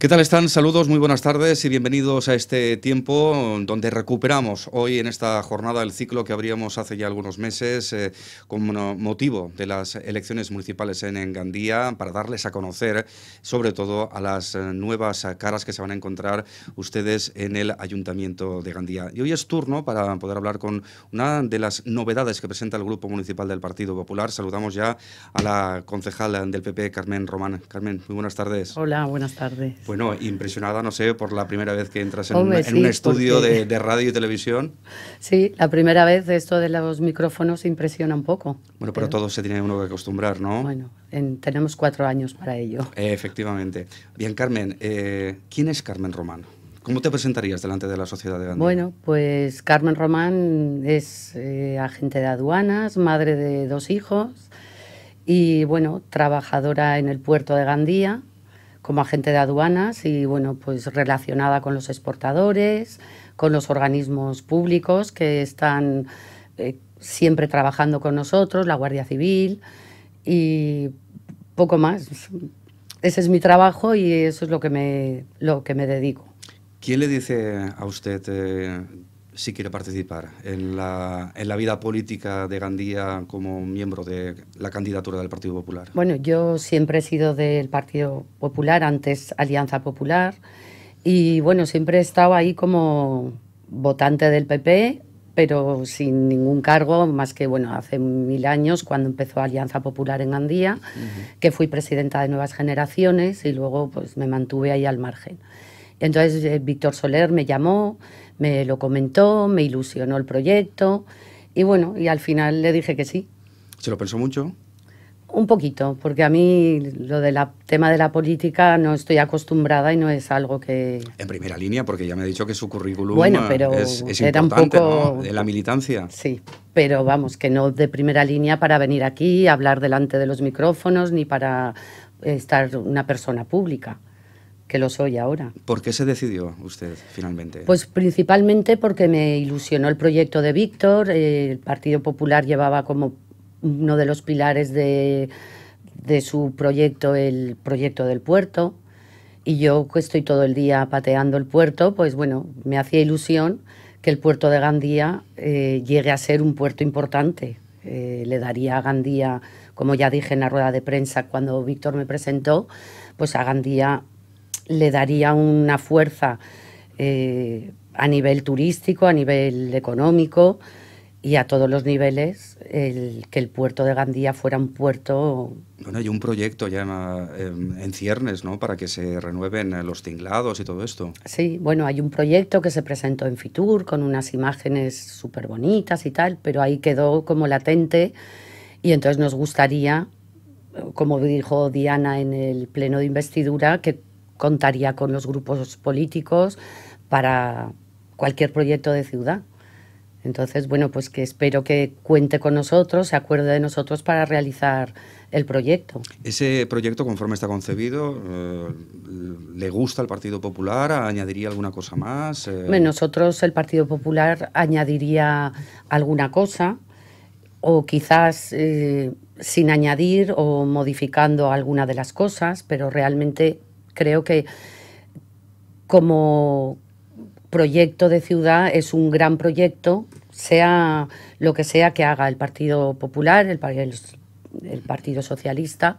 ¿Qué tal están? Saludos, muy buenas tardes y bienvenidos a este tiempo donde recuperamos hoy en esta jornada el ciclo que abríamos hace ya algunos meses eh, con motivo de las elecciones municipales en, Gandía para darles a conocer sobre todo a las eh, nuevas caras que se van a encontrar ustedes en el Ayuntamiento de Gandía. Y hoy es turno para poder hablar con una de las novedades que presenta el Grupo Municipal del Partido Popular. Saludamos ya a la concejal del PP, Carmen Román. Carmen, muy buenas tardes. Hola, buenas tardes. Bueno, impresionada, no sé, por la primera vez que entras en, un estudio de, radio y televisión. Sí, la primera vez esto de los micrófonos impresiona un poco. Bueno, pero, todo se tiene uno que acostumbrar, ¿no? Bueno, tenemos cuatro años para ello. efectivamente. Bien, Carmen, eh, ¿quién es Carmen Román? ¿Cómo te presentarías delante de la sociedad de Gandía? Bueno, pues Carmen Román es eh, agente de aduanas, madre de dos hijos y, bueno, trabajadora en el puerto de Gandía como agente de aduanas y bueno, pues relacionada con los exportadores, con los organismos públicos que están eh, siempre trabajando con nosotros, la Guardia Civil y poco más. Ese es mi trabajo y eso es lo que me, lo que me dedico. ¿Quién le dice a usted eh, si quiere participar en la, en la, vida política de Gandía como miembro de la candidatura del Partido Popular? Bueno, yo siempre he sido del Partido Popular, antes Alianza Popular, y bueno, siempre he estado ahí como votante del PP, pero sin ningún cargo, más que bueno, hace mil años, cuando empezó Alianza Popular en Gandía, que fui presidenta de Nuevas Generaciones y luego pues me mantuve ahí al margen. Entonces eh, Víctor Soler me llamó, me lo comentó, me ilusionó el proyecto y bueno, y al final le dije que sí. ¿Se lo pensó mucho? Un poquito, porque a mí lo del tema de la política no estoy acostumbrada y no es algo que... En primera línea, porque ya me ha dicho que su currículum eh, pero es, un poco... De la militancia. Sí, pero vamos, que no de primera línea para venir aquí, hablar delante de los micrófonos, ni para estar una persona pública que lo soy ahora. ¿Por qué se decidió usted finalmente? Pues principalmente porque me ilusionó el proyecto de Víctor. Eh, el Partido Popular llevaba como uno de los pilares de, de su proyecto el proyecto del puerto. Y yo que estoy todo el día pateando el puerto, pues bueno, me hacía ilusión que el puerto de Gandía eh, llegue a ser un puerto importante. Eh, le daría a Gandía, como ya dije en la rueda de prensa cuando Víctor me presentó, pues a Gandía le daría una fuerza eh, a nivel turístico, a nivel económico y a todos los niveles el, que el puerto de Gandía fuera un puerto. Bueno, hay un proyecto ya em, en, ciernes, ¿no? Para que se renueven eh, los tinglados y todo esto. Sí, bueno, hay un proyecto que se presentó en Fitur con unas imágenes súper bonitas y tal, pero ahí quedó como latente y entonces nos gustaría, como dijo Diana en el pleno de investidura, que contaría con los grupos políticos para cualquier proyecto de ciudad. Entonces, bueno, pues que espero que cuente con nosotros, se acuerde de nosotros para realizar el proyecto. Ese proyecto, conforme está concebido, eh, ¿le gusta al Partido Popular? ¿Añadiría alguna cosa más? Eh, nosotros, el Partido Popular, añadiría alguna cosa o quizás eh, sin añadir o modificando alguna de las cosas, pero realmente creo que como proyecto de ciudad es un gran proyecto, sea lo que sea que haga el Partido Popular, el, el, Partido Socialista,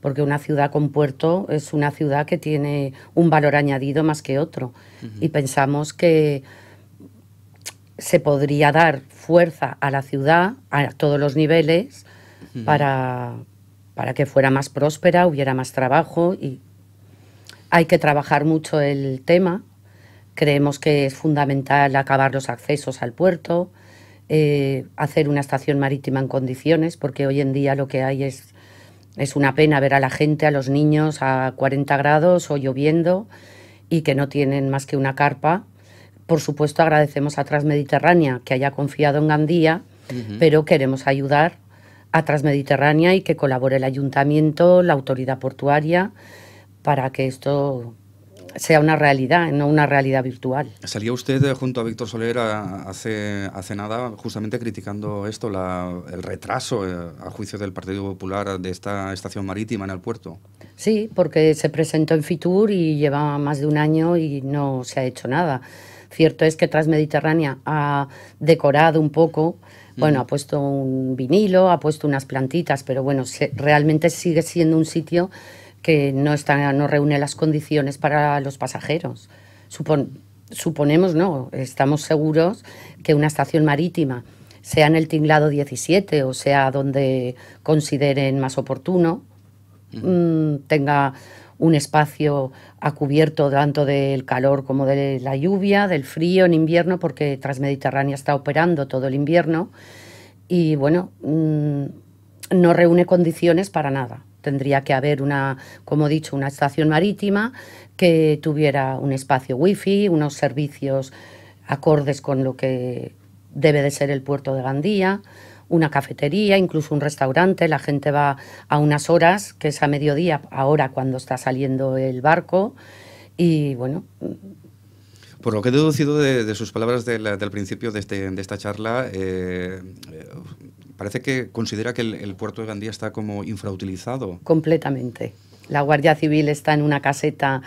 porque una ciudad con puerto es una ciudad que tiene un valor añadido más que otro. Y pensamos que se podría dar fuerza a la ciudad a todos los niveles para, para que fuera más próspera, hubiera más trabajo y hay que trabajar mucho el tema. Creemos que es fundamental acabar los accesos al puerto, eh, hacer una estación marítima en condiciones, porque hoy en día lo que hay es, es una pena ver a la gente, a los niños a 40 grados o lloviendo y que no tienen más que una carpa. Por supuesto, agradecemos a Transmediterránea que haya confiado en Gandía, pero queremos ayudar a Transmediterránea y que colabore el ayuntamiento, la autoridad portuaria para que esto sea una realidad, no una realidad virtual. Salía usted eh, junto a Víctor Soler hace, hace nada justamente criticando esto, el retraso eh, a juicio del Partido Popular de esta estación marítima en el puerto. Sí, porque se presentó en Fitur y lleva más de un año y no se ha hecho nada. Cierto es que Transmediterránea ha decorado un poco, bueno, ha puesto un vinilo, ha puesto unas plantitas, pero bueno, realmente sigue siendo un sitio que no, está, no reúne las condiciones para los pasajeros. suponemos, no, estamos seguros que una estación marítima, sea en el tinglado 17 o sea donde consideren más oportuno, mm, tenga un espacio a cubierto tanto del calor como de la lluvia, del frío en invierno, porque Transmediterránea está operando todo el invierno y bueno, mm, no reúne condiciones para nada tendría que haber una, como he dicho, una estación marítima que tuviera un espacio wifi, unos servicios acordes con lo que debe de ser el puerto de Gandía, una cafetería, incluso un restaurante. La gente va a unas horas, que es a mediodía, ahora cuando está saliendo el barco. Y bueno, por lo que he deducido de, sus palabras del, principio de, este, esta charla, eh, eh, parece que considera que el, puerto de Gandía está como infrautilizado. Completamente. La Guardia Civil está en una caseta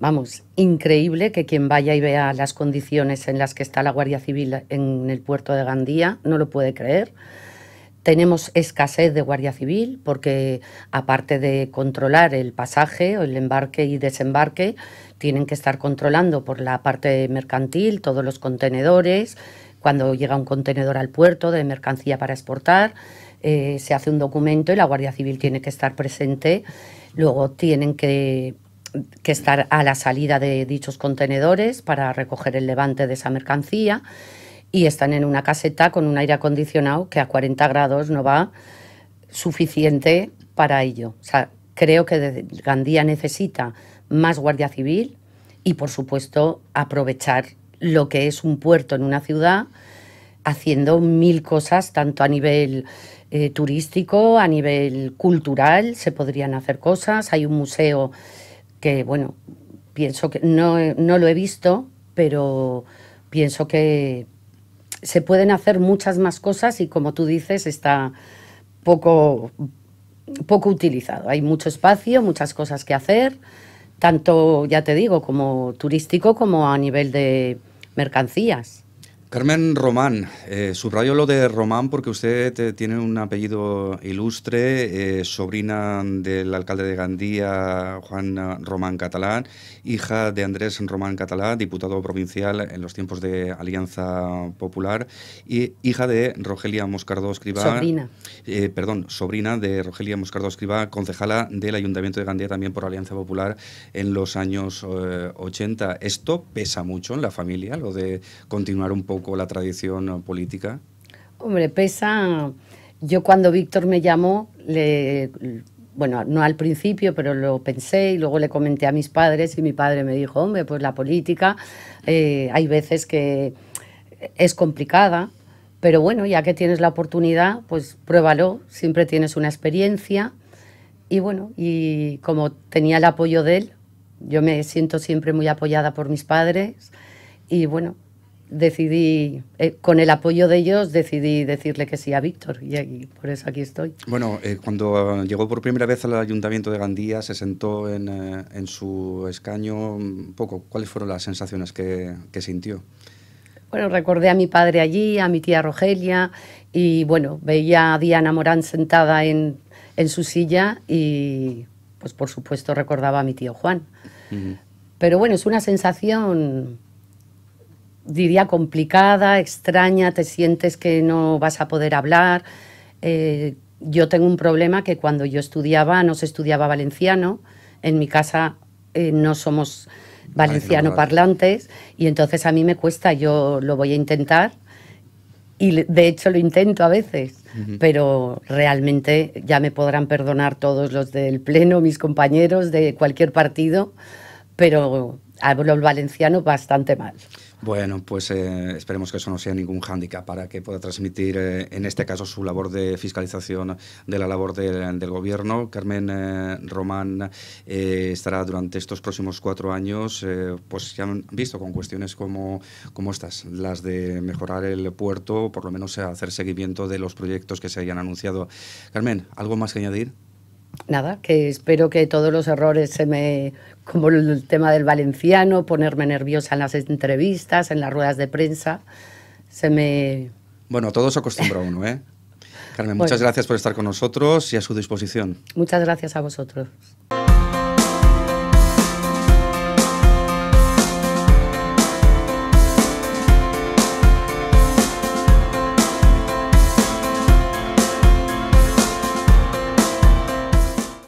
vamos, increíble que quien vaya y vea las condiciones en las que está la Guardia Civil en el puerto de Gandía no lo puede creer. Tenemos escasez de Guardia Civil porque aparte de controlar el pasaje o el embarque y desembarque, tienen que estar controlando por la parte mercantil todos los contenedores, cuando llega un contenedor al puerto de mercancía para exportar, eh, se hace un documento y la Guardia Civil tiene que estar presente. Luego tienen que, estar a la salida de dichos contenedores para recoger el levante de esa mercancía y están en una caseta con un aire acondicionado que a 40 grados no va suficiente para ello. creo que Gandía necesita más Guardia Civil y, por supuesto, aprovechar lo que es un puerto en una ciudad, haciendo mil cosas, tanto a nivel eh, turístico, a nivel cultural, se podrían hacer cosas. Hay un museo que, bueno, pienso que no, no lo he visto, pero pienso que se pueden hacer muchas más cosas y, como tú dices, está poco, poco utilizado. Hay mucho espacio, muchas cosas que hacer, tanto, ya te digo, como turístico como a nivel de mercancías. Carmen Román, eh, subrayo lo de Román porque usted eh, tiene un apellido ilustre, eh, sobrina del alcalde de Gandía, Juan Román Catalán, hija de Andrés Román Catalán, diputado provincial en los tiempos de Alianza Popular, y hija de Rogelia Moscardó Sobrina. perdón, sobrina de Rogelia Moscardó Escribá, concejala del Ayuntamiento de Gandía también por Alianza Popular en los años 80. Esto pesa mucho en la familia, lo de continuar un poco la tradición política? Hombre, pesa. Yo cuando Víctor me llamó, le, bueno, no al principio, pero lo pensé y luego le comenté a mis padres y mi padre me dijo, hombre, pues la política eh, hay veces que es complicada, pero bueno, ya que tienes la oportunidad, pues pruébalo, siempre tienes una experiencia y bueno, y como tenía el apoyo de él, yo me siento siempre muy apoyada por mis padres y bueno, decidí, eh, con el apoyo de ellos, decidí decirle que sí a Víctor y, por eso aquí estoy. Bueno, eh, cuando eh, llegó por primera vez al Ayuntamiento de Gandía, se sentó en, su escaño mm, poco. ¿Cuáles fueron las sensaciones que, sintió? Bueno, recordé a mi padre allí, a mi tía Rogelia y bueno, veía a Diana Morán sentada en, su silla y pues por supuesto recordaba a mi tío Juan. Pero bueno, es una sensación diría, complicada, extraña, te sientes que no vas a poder hablar. Eh, yo tengo un problema que cuando yo estudiaba no se estudiaba valenciano, en mi casa eh, no somos valenciano parlantes y entonces a mí me cuesta, yo lo voy a intentar y de hecho lo intento a veces, pero realmente ya me podrán perdonar todos los del Pleno, mis compañeros de cualquier partido, pero hablo el valenciano bastante mal. Bueno, pues eh, esperemos que eso no sea ningún hándicap para que pueda transmitir, eh, en este caso, su labor de fiscalización de la labor del Gobierno. Carmen eh, Román estará durante estos próximos cuatro años, pues ya han visto con cuestiones como, como estas, las de mejorar el puerto, por lo menos hacer seguimiento de los proyectos que se hayan anunciado. Carmen, ¿algo más que añadir? nada, que espero que todos los errores se me, como el tema del valenciano, ponerme nerviosa en las entrevistas, en las ruedas de prensa, se me... Bueno, todos se acostumbra uno, ¿eh? Carmen, muchas gracias por estar con nosotros y a su disposición. Muchas gracias a vosotros.